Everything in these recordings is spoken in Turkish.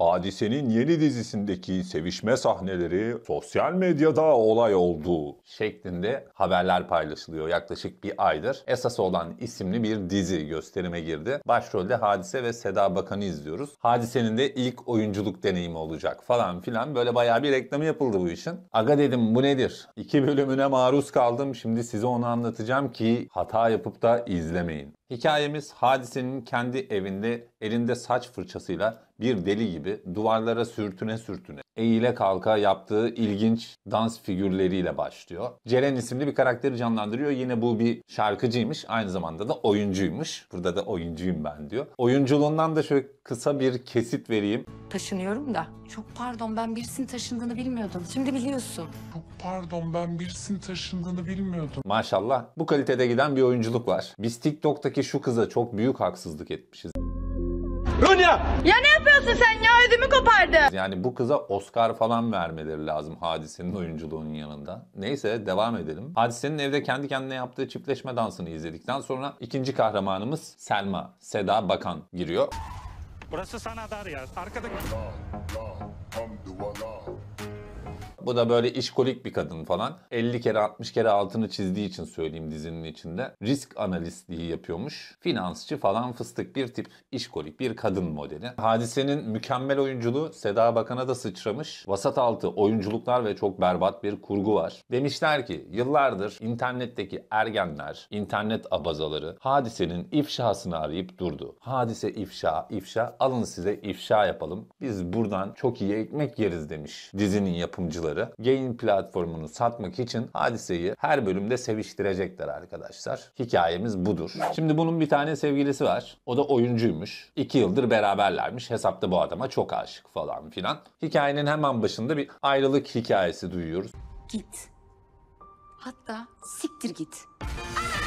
Hadisenin yeni dizisindeki sevişme sahneleri sosyal medyada olay oldu şeklinde haberler paylaşılıyor. Yaklaşık bir aydır Esas olan isimli bir dizi gösterime girdi. Başrolde Hadise ve Seda Bakan'ı izliyoruz. Hadisenin de ilk oyunculuk deneyimi olacak falan filan. Böyle bayağı bir reklamı yapıldı bu işin. Aga dedim bu nedir? İki bölümüne maruz kaldım. Şimdi size onu anlatacağım ki hata yapıp da izlemeyin. Hikayemiz Hadise'nin kendi evinde elinde saç fırçasıyla bir deli gibi duvarlara sürtüne sürtüne eğile kalka yaptığı ilginç dans figürleriyle başlıyor. Ceren isimli bir karakteri canlandırıyor. Yine bu bir şarkıcıymış. Aynı zamanda da oyuncuymuş. Burada da oyuncuyum ben diyor. Oyunculuğundan da şöyle kısa bir kesit vereyim. Taşınıyorum da. Çok pardon ben birisinin taşındığını bilmiyordum. Şimdi biliyorsun. Çok pardon ben birisinin taşındığını bilmiyordum. Maşallah bu kalitede giden bir oyunculuk var. Biz TikTok'taki şu kıza çok büyük haksızlık etmişiz. Rünya! Ya ne? yapıyorsun sen ya? Ödümü kopardı. Yani bu kıza Oscar falan vermeleri lazım Hadise'nin oyunculuğunun yanında. Neyse devam edelim. Hadise'nin evde kendi kendine yaptığı çiftleşme dansını izledikten sonra ikinci kahramanımız Selma, Seda Bakan giriyor. Burası sana dar ya. Arkada... Bu da böyle işkolik bir kadın falan. 50 kere 60 kere altını çizdiği için söyleyeyim dizinin içinde. Risk analistliği yapıyormuş. Finansçı falan fıstık bir tip işkolik bir kadın modeli. Hadisenin mükemmel oyunculuğu Seda Bakan'a da sıçramış. Vasat altı oyunculuklar ve çok berbat bir kurgu var. Demişler ki yıllardır internetteki ergenler, internet abazaları hadisenin ifşasını arayıp durdu. Hadise ifşa, ifşa alın size ifşa yapalım. Biz buradan çok iyi ekmek yeriz demiş dizinin yapımcıları firmaları Gain platformunu satmak için hadiseyi her bölümde seviştirecekler arkadaşlar. Hikayemiz budur. Şimdi bunun bir tane sevgilisi var. O da oyuncuymuş. İki yıldır beraberlermiş. Hesapta bu adama çok aşık falan filan. Hikayenin hemen başında bir ayrılık hikayesi duyuyoruz. Git. Hatta siktir git. Aa!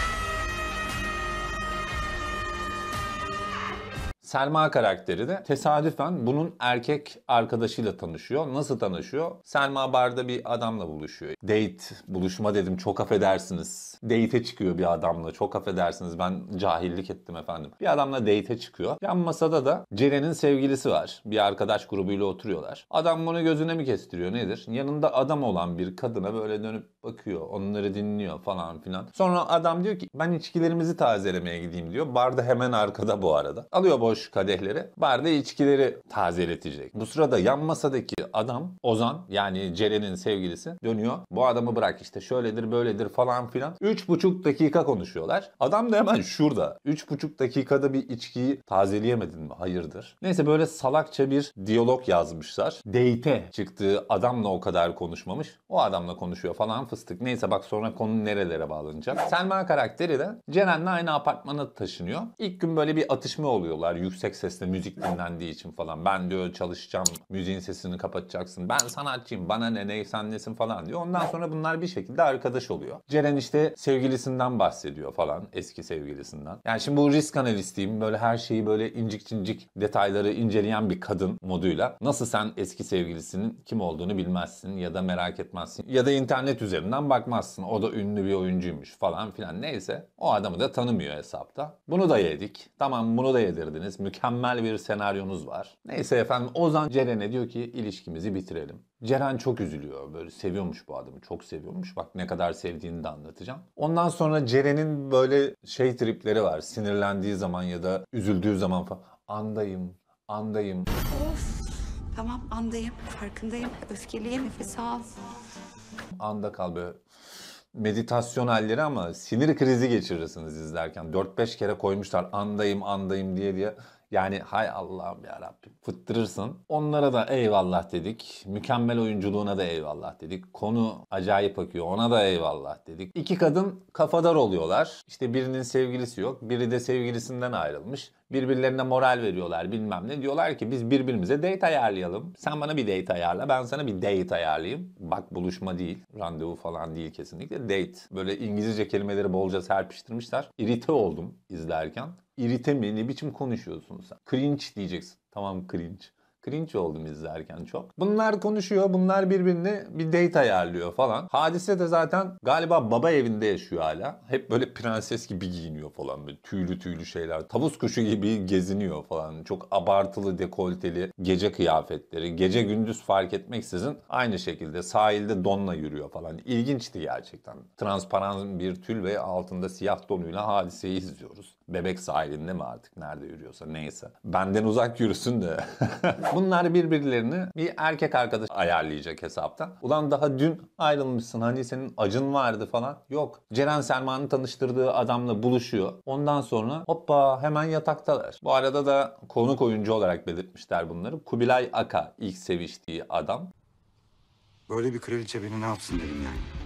Selma karakteri de tesadüfen bunun erkek arkadaşıyla tanışıyor. Nasıl tanışıyor? Selma barda bir adamla buluşuyor. Date, buluşma dedim çok affedersiniz. Date'e çıkıyor bir adamla çok affedersiniz ben cahillik ettim efendim. Bir adamla date'e çıkıyor. Yan masada da Ceren'in sevgilisi var. Bir arkadaş grubuyla oturuyorlar. Adam bunu gözüne mi kestiriyor nedir? Yanında adam olan bir kadına böyle dönüp bakıyor. Onları dinliyor falan filan. Sonra adam diyor ki ben içkilerimizi tazelemeye gideyim diyor. Barda hemen arkada bu arada. Alıyor boş boş kadehlere barda içkileri tazeletecek. Bu sırada yan masadaki adam Ozan yani Ceren'in sevgilisi dönüyor. Bu adamı bırak işte şöyledir böyledir falan filan. 3,5 dakika konuşuyorlar. Adam da hemen şurada. 3,5 dakikada bir içkiyi tazeleyemedin mi? Hayırdır. Neyse böyle salakça bir diyalog yazmışlar. Date çıktığı adamla o kadar konuşmamış. O adamla konuşuyor falan fıstık. Neyse bak sonra konu nerelere bağlanacak. Selma karakteri de Ceren'le aynı apartmana taşınıyor. İlk gün böyle bir atışma oluyorlar. Yük yüksek sesle müzik dinlendiği için falan. Ben diyor çalışacağım, müziğin sesini kapatacaksın. Ben sanatçıyım, bana ne ne sen nesin falan diyor. Ondan sonra bunlar bir şekilde arkadaş oluyor. Ceren işte sevgilisinden bahsediyor falan. Eski sevgilisinden. Yani şimdi bu risk analistiyim. Böyle her şeyi böyle incik cincik detayları inceleyen bir kadın moduyla. Nasıl sen eski sevgilisinin kim olduğunu bilmezsin ya da merak etmezsin. Ya da internet üzerinden bakmazsın. O da ünlü bir oyuncuymuş falan filan. Neyse o adamı da tanımıyor hesapta. Bunu da yedik. Tamam bunu da yedirdiniz mükemmel bir senaryonuz var. Neyse efendim Ozan Ceren'e diyor ki ilişkimizi bitirelim. Ceren çok üzülüyor. Böyle seviyormuş bu adamı. Çok seviyormuş. Bak ne kadar sevdiğini de anlatacağım. Ondan sonra Ceren'in böyle şey tripleri var. Sinirlendiği zaman ya da üzüldüğü zaman falan. Andayım, andayım. Of. Tamam andayım, farkındayım. Öfkeliyim, nefes al. Anda kal böyle meditasyon halleri ama sinir krizi geçirirsiniz izlerken. 4-5 kere koymuşlar andayım andayım diye diye. Yani hay Allah'ım ya Rabbim fıttırırsın. Onlara da eyvallah dedik. Mükemmel oyunculuğuna da eyvallah dedik. Konu acayip akıyor ona da eyvallah dedik. İki kadın kafadar oluyorlar. İşte birinin sevgilisi yok. Biri de sevgilisinden ayrılmış. Birbirlerine moral veriyorlar bilmem ne. Diyorlar ki biz birbirimize date ayarlayalım. Sen bana bir date ayarla ben sana bir date ayarlayayım. Bak buluşma değil randevu falan değil kesinlikle date. Böyle İngilizce kelimeleri bolca serpiştirmişler. İrite oldum izlerken. İrite mi ne biçim konuşuyorsun sen? Cringe diyeceksin. Tamam cringe. Cringe oldum izlerken çok. Bunlar konuşuyor. Bunlar birbirini bir date ayarlıyor falan. Hadise de zaten galiba baba evinde yaşıyor hala. Hep böyle prenses gibi giyiniyor falan. Böyle tüylü tüylü şeyler. Tavus kuşu gibi geziniyor falan. Çok abartılı dekolteli gece kıyafetleri. Gece gündüz fark etmeksizin aynı şekilde sahilde donla yürüyor falan. İlginçti gerçekten. Transparan bir tül ve altında siyah donuyla hadiseyi izliyoruz. Bebek sahilinde mi artık nerede yürüyorsa neyse. Benden uzak yürüsün de. Bunlar birbirlerini bir erkek arkadaş ayarlayacak hesaptan. Ulan daha dün ayrılmışsın hani senin acın vardı falan. Yok. Ceren Selman'ın tanıştırdığı adamla buluşuyor. Ondan sonra hoppa hemen yataktalar. Bu arada da konuk oyuncu olarak belirtmişler bunları. Kubilay Aka ilk seviştiği adam. Böyle bir kraliçe beni ne yapsın dedim yani.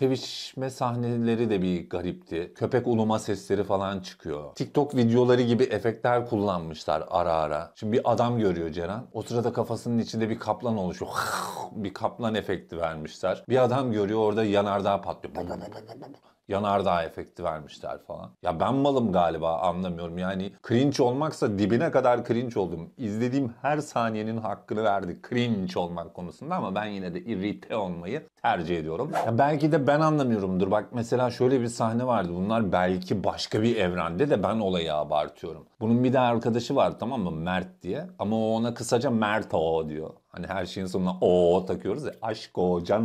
sevişme sahneleri de bir garipti. Köpek uluma sesleri falan çıkıyor. TikTok videoları gibi efektler kullanmışlar ara ara. Şimdi bir adam görüyor Ceren. O sırada kafasının içinde bir kaplan oluşuyor. bir kaplan efekti vermişler. Bir adam görüyor orada yanardağ patlıyor yanardağ efekti vermişler falan. Ya ben malım galiba anlamıyorum. Yani cringe olmaksa dibine kadar cringe oldum. İzlediğim her saniyenin hakkını verdi cringe olmak konusunda ama ben yine de irrite olmayı tercih ediyorum. Ya belki de ben anlamıyorumdur. Bak mesela şöyle bir sahne vardı. Bunlar belki başka bir evrende de ben olayı abartıyorum. Bunun bir de arkadaşı var tamam mı Mert diye. Ama o ona kısaca Mert o diyor. Hani her şeyin sonuna o takıyoruz ya.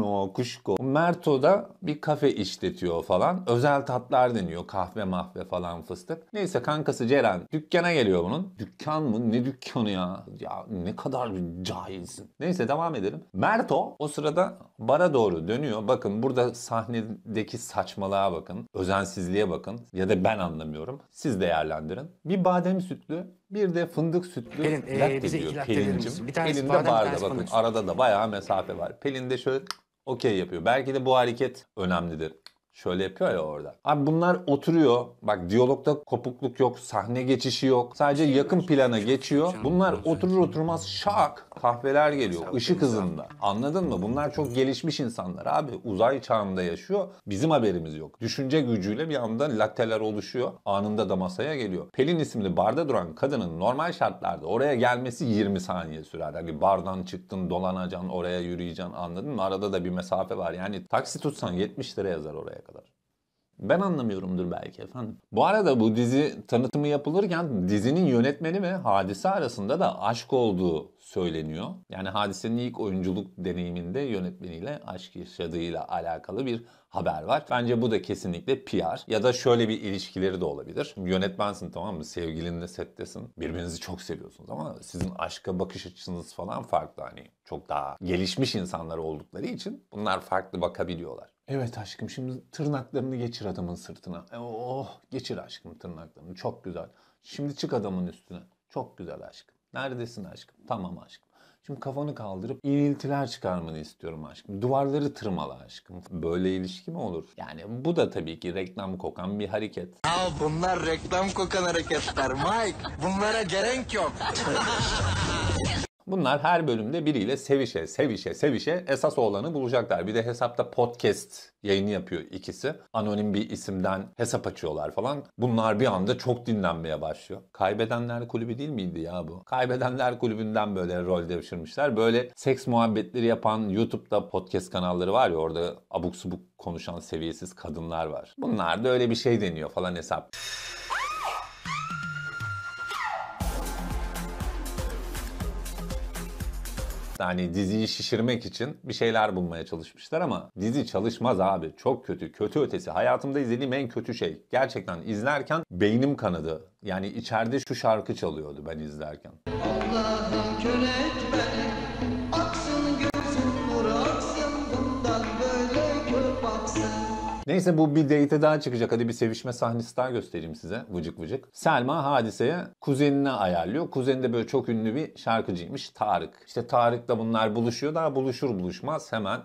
o, kuş o. Merto da bir kafe işletiyor falan. Özel tatlar deniyor. Kahve mahve falan fıstık. Neyse kankası Ceren dükkana geliyor bunun. Dükkan mı? Ne dükkanı ya? Ya ne kadar bir cahilsin. Neyse devam edelim. Merto o sırada bara doğru dönüyor. Bakın burada sahnedeki saçmalığa bakın. Özensizliğe bakın. Ya da ben anlamıyorum. Siz değerlendirin. Bir badem sütlü bir de fındık sütlü Pelin, ee, latte bize diyor Pelincim. Bir tanesi Pelin bakın fındık arada da bayağı mesafe var. Pelin de şöyle okey yapıyor. Belki de bu hareket önemlidir. Şöyle yapıyor ya orada. Abi bunlar oturuyor. Bak diyalogda kopukluk yok, sahne geçişi yok. Sadece şey yakın plana geçiyor. Bunlar oturur oturmaz şak kahveler geliyor ışık hızında. Anladın mı? Bunlar çok gelişmiş insanlar abi. Uzay çağında yaşıyor. Bizim haberimiz yok. Düşünce gücüyle bir anda latteler oluşuyor. Anında da masaya geliyor. Pelin isimli barda duran kadının normal şartlarda oraya gelmesi 20 saniye sürer. Hani bardan çıktın dolanacaksın oraya yürüyeceksin anladın mı? Arada da bir mesafe var. Yani taksi tutsan 70 lira yazar oraya kadar. Ben anlamıyorumdur belki efendim. Bu arada bu dizi tanıtımı yapılırken dizinin yönetmeni ve hadise arasında da aşk olduğu söyleniyor. Yani hadisenin ilk oyunculuk deneyiminde yönetmeniyle aşk yaşadığıyla alakalı bir haber var. Bence bu da kesinlikle PR ya da şöyle bir ilişkileri de olabilir. Yönetmensin tamam mı? Sevgilinle settesin. Birbirinizi çok seviyorsunuz ama sizin aşka bakış açınız falan farklı hani. Çok daha gelişmiş insanlar oldukları için bunlar farklı bakabiliyorlar. Evet aşkım şimdi tırnaklarını geçir adamın sırtına. E, oh geçir aşkım tırnaklarını çok güzel. Şimdi çık adamın üstüne. Çok güzel aşkım. Neredesin aşkım? Tamam aşkım. Şimdi kafanı kaldırıp iniltiler çıkarmanı istiyorum aşkım. Duvarları tırmala aşkım. Böyle ilişki mi olur? Yani bu da tabii ki reklam kokan bir hareket. Ya bunlar reklam kokan hareketler Mike. Bunlara gerek yok. Bunlar her bölümde biriyle sevişe sevişe sevişe esas oğlanı bulacaklar. Bir de hesapta podcast yayını yapıyor ikisi. Anonim bir isimden hesap açıyorlar falan. Bunlar bir anda çok dinlenmeye başlıyor. Kaybedenler kulübü değil miydi ya bu? Kaybedenler kulübünden böyle rol devşirmişler. Böyle seks muhabbetleri yapan YouTube'da podcast kanalları var ya orada abuk subuk konuşan seviyesiz kadınlar var. Bunlar da öyle bir şey deniyor falan hesap. Yani diziyi şişirmek için bir şeyler bulmaya çalışmışlar ama dizi çalışmaz abi. Çok kötü. Kötü ötesi. Hayatımda izlediğim en kötü şey. Gerçekten izlerken beynim kanadı. Yani içeride şu şarkı çalıyordu ben izlerken. Allah'ım kör Aksın gözüm nur bundan böyle kör baksın. Neyse bu bir date daha çıkacak. Hadi bir sevişme sahnesi daha göstereyim size. Vıcık vıcık. Selma hadiseye kuzenine ayarlıyor. Kuzeni de böyle çok ünlü bir şarkıcıymış Tarık. İşte Tarık'la bunlar buluşuyor. Daha buluşur buluşmaz hemen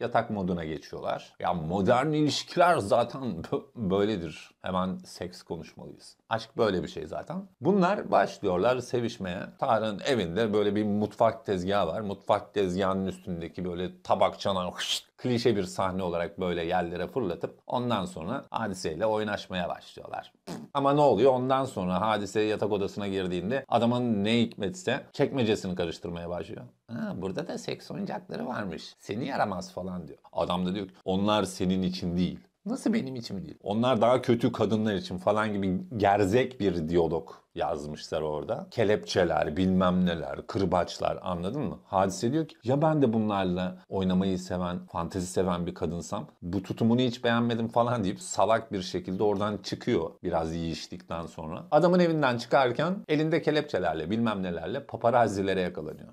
yatak moduna geçiyorlar. Ya modern ilişkiler zaten böyledir. Hemen seks konuşmalıyız. Aşk böyle bir şey zaten. Bunlar başlıyorlar sevişmeye. Tarık'ın evinde böyle bir mutfak tezgahı var. Mutfak tezgahının üstündeki böyle tabak çanağı klişe bir sahne olarak böyle yerlere fırlatıp ondan sonra hadiseyle oynaşmaya başlıyorlar. Ama ne oluyor? Ondan sonra hadise yatak odasına girdiğinde adamın ne hikmetse çekmecesini karıştırmaya başlıyor. Ha, burada da seks oyuncakları varmış. Seni yaramaz falan diyor. Adam da diyor ki onlar senin için değil. Nasıl benim için değil? Onlar daha kötü kadınlar için falan gibi gerzek bir diyalog yazmışlar orada. Kelepçeler, bilmem neler, kırbaçlar anladın mı? Hadise diyor ki ya ben de bunlarla oynamayı seven, fantezi seven bir kadınsam bu tutumunu hiç beğenmedim falan deyip salak bir şekilde oradan çıkıyor biraz yiyiştikten sonra. Adamın evinden çıkarken elinde kelepçelerle bilmem nelerle paparazzilere yakalanıyor.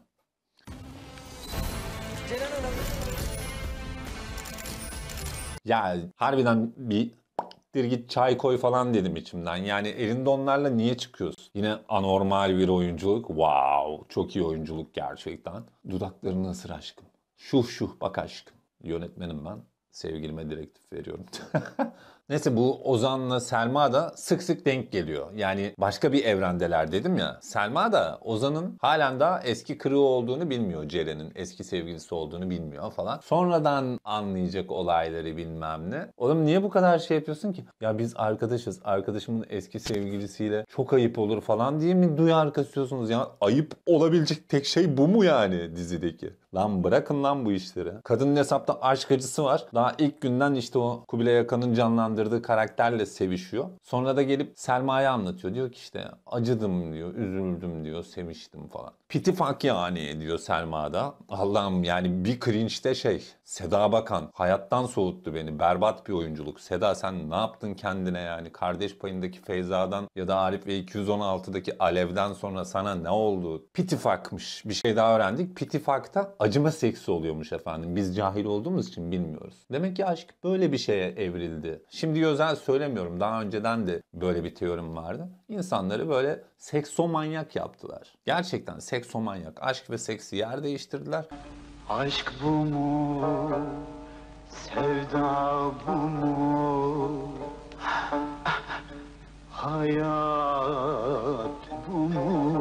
Ya harbiden bir siktir git çay koy falan dedim içimden. Yani elinde onlarla niye çıkıyorsun? Yine anormal bir oyunculuk. Wow çok iyi oyunculuk gerçekten. Dudaklarını ısır aşkım. Şuh şuh bak aşkım. Yönetmenim ben. Sevgilime direktif veriyorum. Neyse bu Ozan'la Selma da sık sık denk geliyor. Yani başka bir evrendeler dedim ya. Selma da Ozan'ın halen daha eski kırığı olduğunu bilmiyor. Ceren'in eski sevgilisi olduğunu bilmiyor falan. Sonradan anlayacak olayları bilmem ne. Oğlum niye bu kadar şey yapıyorsun ki? Ya biz arkadaşız. Arkadaşımın eski sevgilisiyle çok ayıp olur falan diye mi duyar kasıyorsunuz ya? Ayıp olabilecek tek şey bu mu yani dizideki? Lan bırakın lan bu işleri. Kadının hesapta aşk acısı var. Daha ilk günden işte o Kubilay Akan'ın canlandırdığı canlandırdığı karakterle sevişiyor. Sonra da gelip Selma'ya anlatıyor. Diyor ki işte acıdım diyor, üzüldüm diyor, seviştim falan. Pitifak yani diyor Selma'da. Allah'ım yani bir cringe'de şey. Seda Bakan hayattan soğuttu beni. Berbat bir oyunculuk. Seda sen ne yaptın kendine yani? Kardeş payındaki Feyza'dan ya da Arif ve 216'daki Alev'den sonra sana ne oldu? Pitifakmış. Bir şey daha öğrendik. Pitifak'ta acıma seksi oluyormuş efendim. Biz cahil olduğumuz için bilmiyoruz. Demek ki aşk böyle bir şeye evrildi. Şimdi özel söylemiyorum. Daha önceden de böyle bir teorim vardı. İnsanları böyle seksomanyak yaptılar. Gerçekten seksomanyak. Aşk ve seksi yer değiştirdiler. Aşk bu mu? Sevda bu mu? Hayat bu mu?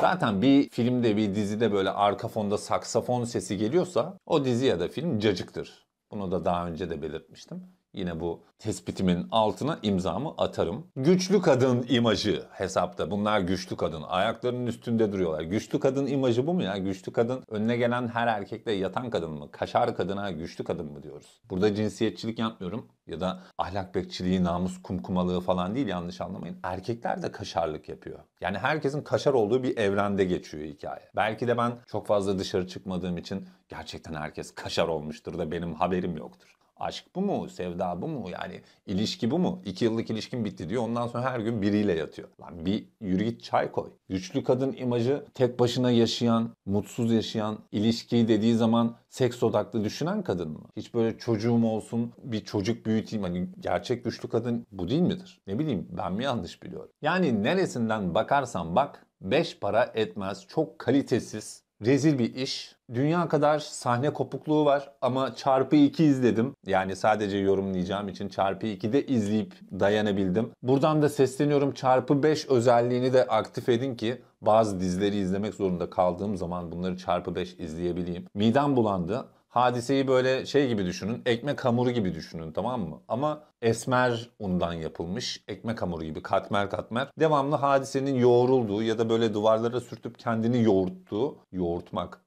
Zaten bir filmde bir dizide böyle arka fonda saksafon sesi geliyorsa o dizi ya da film cacıktır. Bunu da daha önce de belirtmiştim. Yine bu tespitimin altına imzamı atarım. Güçlü kadın imajı hesapta. Bunlar güçlü kadın. Ayaklarının üstünde duruyorlar. Güçlü kadın imajı bu mu ya? Güçlü kadın önüne gelen her erkekle yatan kadın mı? Kaşar kadına güçlü kadın mı diyoruz? Burada cinsiyetçilik yapmıyorum. Ya da ahlak bekçiliği, namus kumkumalığı falan değil yanlış anlamayın. Erkekler de kaşarlık yapıyor. Yani herkesin kaşar olduğu bir evrende geçiyor hikaye. Belki de ben çok fazla dışarı çıkmadığım için gerçekten herkes kaşar olmuştur da benim haberim yoktur. Aşk bu mu? Sevda bu mu? Yani ilişki bu mu? İki yıllık ilişkin bitti diyor. Ondan sonra her gün biriyle yatıyor. Lan bir yürü git çay koy. Güçlü kadın imajı tek başına yaşayan, mutsuz yaşayan, ilişkiyi dediği zaman seks odaklı düşünen kadın mı? Hiç böyle çocuğum olsun, bir çocuk büyüteyim. Hani gerçek güçlü kadın bu değil midir? Ne bileyim ben mi yanlış biliyorum? Yani neresinden bakarsan bak beş para etmez, çok kalitesiz, rezil bir iş Dünya kadar sahne kopukluğu var ama çarpı 2 izledim. Yani sadece yorumlayacağım için çarpı de izleyip dayanabildim. Buradan da sesleniyorum çarpı 5 özelliğini de aktif edin ki bazı dizileri izlemek zorunda kaldığım zaman bunları çarpı 5 izleyebileyim. Midem bulandı hadiseyi böyle şey gibi düşünün. Ekmek hamuru gibi düşünün tamam mı? Ama esmer undan yapılmış. Ekmek hamuru gibi katmer katmer. Devamlı hadisenin yoğrulduğu ya da böyle duvarlara sürtüp kendini yoğurttuğu, yoğurtmak,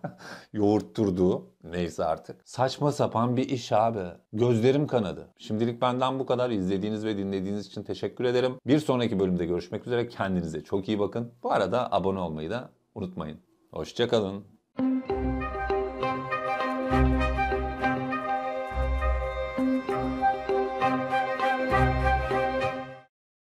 yoğurtturduğu neyse artık. Saçma sapan bir iş abi. Gözlerim kanadı. Şimdilik benden bu kadar. İzlediğiniz ve dinlediğiniz için teşekkür ederim. Bir sonraki bölümde görüşmek üzere. Kendinize çok iyi bakın. Bu arada abone olmayı da unutmayın. Hoşçakalın.